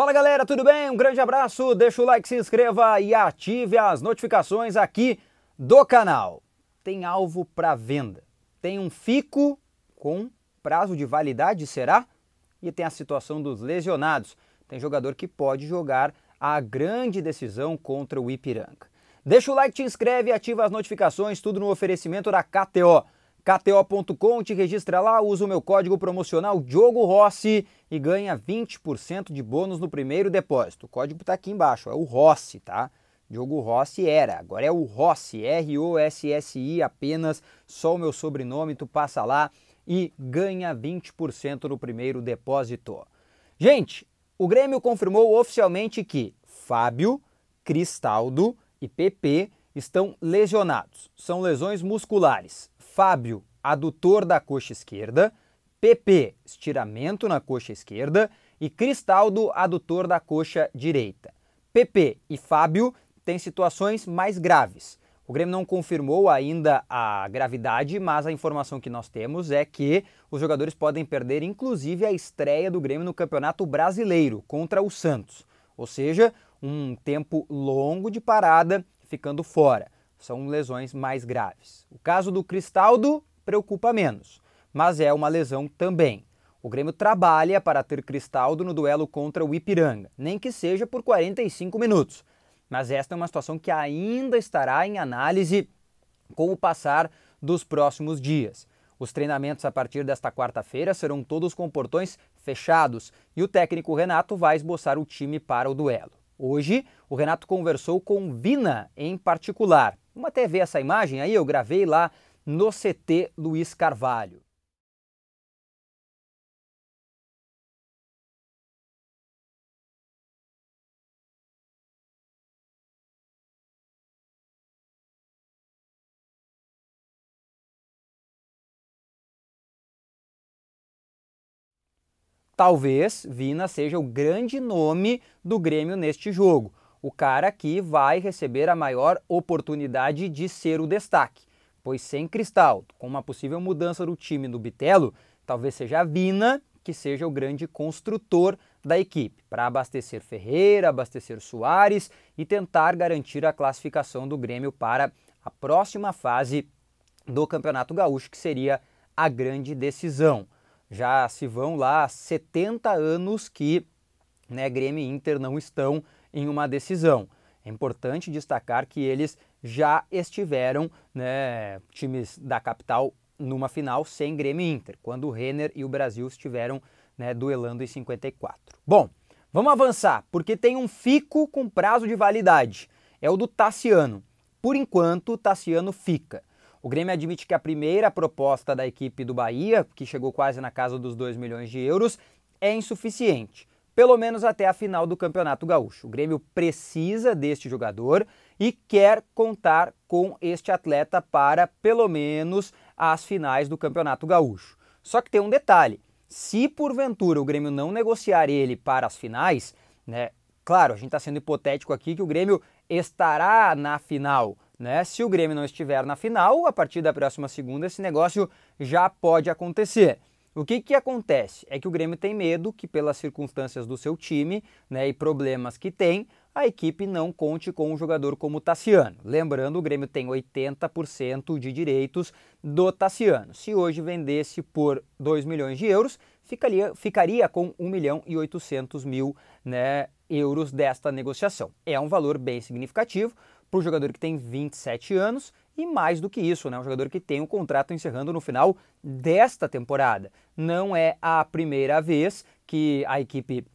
Fala galera, tudo bem? Um grande abraço, deixa o like, se inscreva e ative as notificações aqui do canal. Tem alvo para venda, tem um fico com prazo de validade, será? E tem a situação dos lesionados. Tem jogador que pode jogar a grande decisão contra o Ipiranga. Deixa o like, te inscreve e ativa as notificações, tudo no oferecimento da KTO. KTO.com, te registra lá, usa o meu código promocional Diogo Rossi e ganha 20% de bônus no primeiro depósito. O código está aqui embaixo, é o Rossi, tá? Diogo Rossi era, agora é o Rossi, R-O-S-S-I apenas, só o meu sobrenome, tu passa lá e ganha 20% no primeiro depósito. Gente, o Grêmio confirmou oficialmente que Fábio, Cristaldo e PP estão lesionados. São lesões musculares. Fábio adutor da coxa esquerda, PP, estiramento na coxa esquerda e Cristaldo, adutor da coxa direita. PP e Fábio têm situações mais graves. O Grêmio não confirmou ainda a gravidade, mas a informação que nós temos é que os jogadores podem perder inclusive a estreia do Grêmio no Campeonato Brasileiro contra o Santos. Ou seja, um tempo longo de parada ficando fora. São lesões mais graves. O caso do Cristaldo preocupa menos, mas é uma lesão também. O Grêmio trabalha para ter Cristaldo no duelo contra o Ipiranga, nem que seja por 45 minutos. Mas esta é uma situação que ainda estará em análise com o passar dos próximos dias. Os treinamentos a partir desta quarta-feira serão todos com portões fechados e o técnico Renato vai esboçar o time para o duelo. Hoje, o Renato conversou com Vina em particular. Vamos até ver essa imagem aí, eu gravei lá no CT Luiz Carvalho. Talvez Vina seja o grande nome do Grêmio neste jogo. O cara que vai receber a maior oportunidade de ser o destaque pois sem Cristal, com uma possível mudança do time do Bitelo, talvez seja a Vina que seja o grande construtor da equipe, para abastecer Ferreira, abastecer Soares e tentar garantir a classificação do Grêmio para a próxima fase do Campeonato Gaúcho, que seria a grande decisão. Já se vão lá 70 anos que né, Grêmio e Inter não estão em uma decisão. É importante destacar que eles já estiveram, né, times da capital, numa final sem Grêmio e Inter, quando o Renner e o Brasil estiveram né, duelando em 54. Bom, vamos avançar, porque tem um fico com prazo de validade. É o do Tassiano. Por enquanto, Tassiano fica. O Grêmio admite que a primeira proposta da equipe do Bahia, que chegou quase na casa dos 2 milhões de euros, é insuficiente pelo menos até a final do Campeonato Gaúcho. O Grêmio precisa deste jogador e quer contar com este atleta para pelo menos as finais do Campeonato Gaúcho. Só que tem um detalhe: se porventura o Grêmio não negociar ele para as finais, né? Claro, a gente está sendo hipotético aqui que o Grêmio estará na final, né? Se o Grêmio não estiver na final, a partir da próxima segunda esse negócio já pode acontecer. O que, que acontece? É que o Grêmio tem medo que, pelas circunstâncias do seu time né, e problemas que tem, a equipe não conte com um jogador como o Tassiano. Lembrando, o Grêmio tem 80% de direitos do Tassiano. Se hoje vendesse por 2 milhões de euros, ficaria, ficaria com 1 milhão e 800 mil né, euros desta negociação. É um valor bem significativo para o jogador que tem 27 anos e mais do que isso, né, um jogador que tem um contrato encerrando no final desta temporada. Não é a primeira vez que a equipe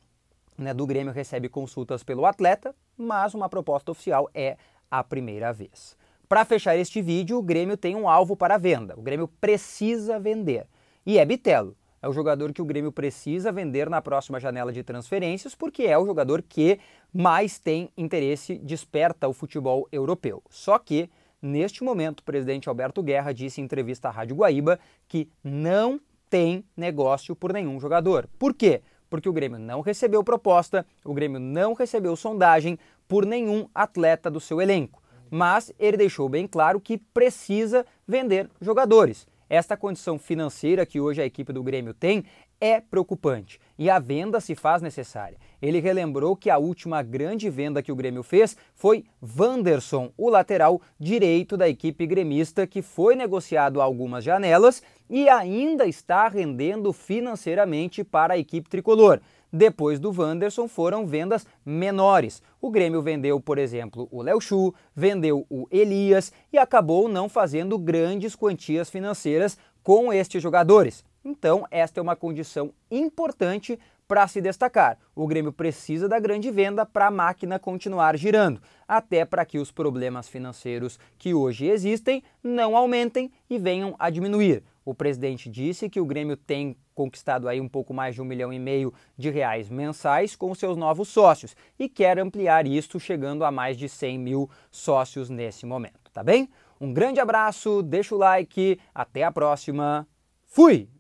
né, do Grêmio recebe consultas pelo atleta, mas uma proposta oficial é a primeira vez. Para fechar este vídeo, o Grêmio tem um alvo para venda. O Grêmio precisa vender. E é Bitelo. É o jogador que o Grêmio precisa vender na próxima janela de transferências, porque é o jogador que mais tem interesse, desperta o futebol europeu. Só que Neste momento, o presidente Alberto Guerra disse em entrevista à Rádio Guaíba que não tem negócio por nenhum jogador. Por quê? Porque o Grêmio não recebeu proposta, o Grêmio não recebeu sondagem por nenhum atleta do seu elenco. Mas ele deixou bem claro que precisa vender jogadores. Esta condição financeira que hoje a equipe do Grêmio tem é preocupante e a venda se faz necessária. Ele relembrou que a última grande venda que o Grêmio fez foi Vanderson, o lateral direito da equipe gremista, que foi negociado a algumas janelas e ainda está rendendo financeiramente para a equipe tricolor. Depois do Wanderson foram vendas menores. O Grêmio vendeu, por exemplo, o Léo Chu, vendeu o Elias e acabou não fazendo grandes quantias financeiras com estes jogadores. Então, esta é uma condição importante para se destacar. O Grêmio precisa da grande venda para a máquina continuar girando, até para que os problemas financeiros que hoje existem não aumentem e venham a diminuir. O presidente disse que o Grêmio tem conquistado aí um pouco mais de um milhão e meio de reais mensais com seus novos sócios e quer ampliar isso chegando a mais de 100 mil sócios nesse momento, tá bem? Um grande abraço, deixa o like, até a próxima, fui!